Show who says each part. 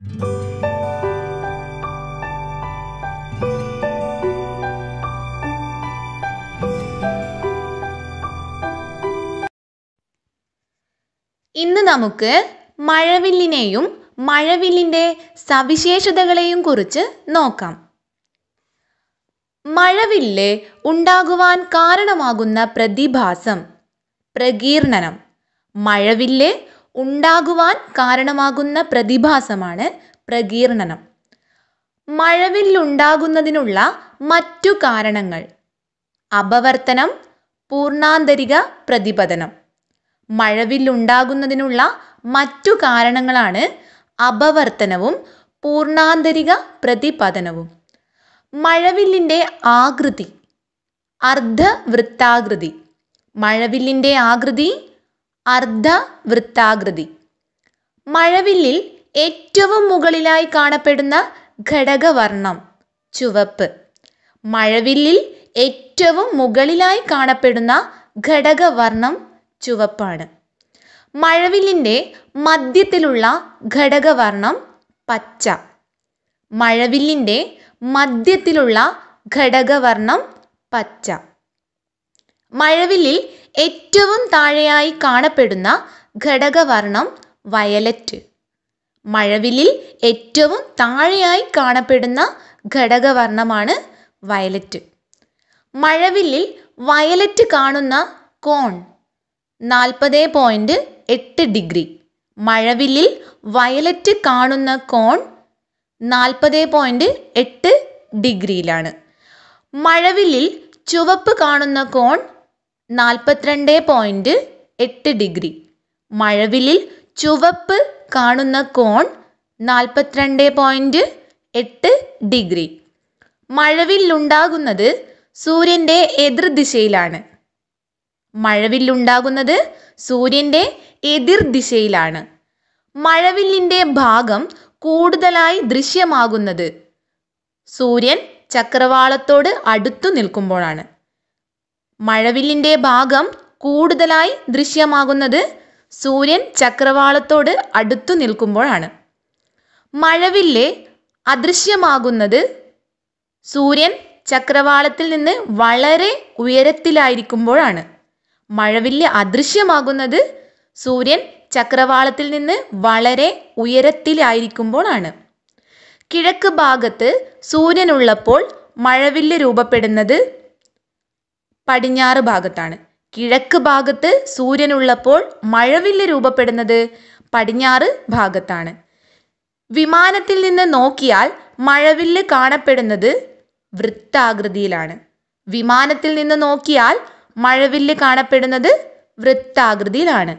Speaker 1: ഇന്ന് നമുക്ക് മഴവില്ലിനെയും മഴവില്ലിൻ്റെ സവിശേഷതകളെയും കുറിച്ച് നോക്കാം മഴവില്ല് ഉണ്ടാകുവാൻ കാരണമാകുന്ന പ്രതിഭാസം പ്രകീർണനം മഴവില്ല് ഉണ്ടാകുവാൻ കാരണമാകുന്ന പ്രതിഭാസമാണ് പ്രകീർണനം മഴവില്ലുണ്ടാകുന്നതിനുള്ള മറ്റു കാരണങ്ങൾ അപവർത്തനം പൂർണാന്തരിക പ്രതിപതനം മഴവില്ലുണ്ടാകുന്നതിനുള്ള മറ്റു കാരണങ്ങളാണ് അപവർത്തനവും പൂർണാന്തരിക പ്രതിപതനവും മഴവില്ലിൻ്റെ ആകൃതി അർദ്ധവൃത്താകൃതി മഴവില്ലിൻ്റെ ആകൃതി അർദ്ധ വൃത്താകൃതി മഴവില്ലിൽ ഏറ്റവും മുകളിലായി കാണപ്പെടുന്ന ഘടകവർണം ചുവപ്പ് മഴവില്ലിൽ ഏറ്റവും മുകളിലായി കാണപ്പെടുന്ന ഘടകവർണം ചുവപ്പാണ് മഴവില്ലിൻ്റെ മധ്യത്തിലുള്ള ഘടകവർണം പച്ച മഴവില്ലിൻ്റെ മധ്യത്തിലുള്ള ഘടകവർണം പച്ച മഴവില്ലിൽ ഏറ്റവും താഴെയായി കാണപ്പെടുന്ന ഘടകവർണം വയലറ്റ് മഴവില്ലിൽ ഏറ്റവും താഴെയായി കാണപ്പെടുന്ന ഘടകവർണമാണ് വയലറ്റ് മഴവില്ലിൽ വയലറ്റ് കാണുന്ന കോൺ നാൽപ്പത് പോയിൻറ്റ് എട്ട് ഡിഗ്രി മഴവില്ലിൽ വയലറ്റ് കാണുന്ന കോൺ നാൽപ്പത് പോയിൻറ്റ് എട്ട് ഡിഗ്രിയിലാണ് മഴവില്ലിൽ ചുവപ്പ് കാണുന്ന കോൺ നാൽപ്പത്തിരണ്ട് പോയിൻറ്റ് എട്ട് ഡിഗ്രി മഴവില്ലിൽ ചുവപ്പ് കാണുന്ന കോൺ നാൽപ്പത്തിരണ്ട് പോയിൻറ്റ് എട്ട് ഡിഗ്രി മഴവില്ലുണ്ടാകുന്നത് സൂര്യൻ്റെ എതിർദിശയിലാണ് മഴവില്ലുണ്ടാകുന്നത് സൂര്യൻ്റെ എതിർദിശയിലാണ് മഴവില്ലിൻ്റെ ഭാഗം കൂടുതലായി ദൃശ്യമാകുന്നത് സൂര്യൻ ചക്രവാളത്തോട് അടുത്തു നിൽക്കുമ്പോഴാണ് മഴവില്ലിൻ്റെ ഭാഗം കൂടുതലായി ദൃശ്യമാകുന്നത് സൂര്യൻ ചക്രവാളത്തോട് അടുത്തു നിൽക്കുമ്പോഴാണ് മഴവില്ല് അദൃശ്യമാകുന്നത് സൂര്യൻ ചക്രവാളത്തിൽ നിന്ന് വളരെ ഉയരത്തിലായിരിക്കുമ്പോഴാണ് മഴവില്ല് അദൃശ്യമാകുന്നത് സൂര്യൻ ചക്രവാളത്തിൽ നിന്ന് വളരെ ഉയരത്തിലായിരിക്കുമ്പോഴാണ് കിഴക്ക് ഭാഗത്ത് സൂര്യനുള്ളപ്പോൾ മഴവില്ല് രൂപപ്പെടുന്നത് പടിഞ്ഞാറ് ഭാഗത്താണ് കിഴക്ക് ഭാഗത്ത് സൂര്യനുള്ളപ്പോൾ മഴവില്ല് രൂപപ്പെടുന്നത് പടിഞ്ഞാറ് ഭാഗത്താണ് വിമാനത്തിൽ നിന്ന് നോക്കിയാൽ മഴവില്ല് കാണപ്പെടുന്നത് വൃത്താകൃതിയിലാണ് വിമാനത്തിൽ നിന്ന് നോക്കിയാൽ മഴവില്ല് കാണപ്പെടുന്നത് വൃത്താകൃതിയിലാണ്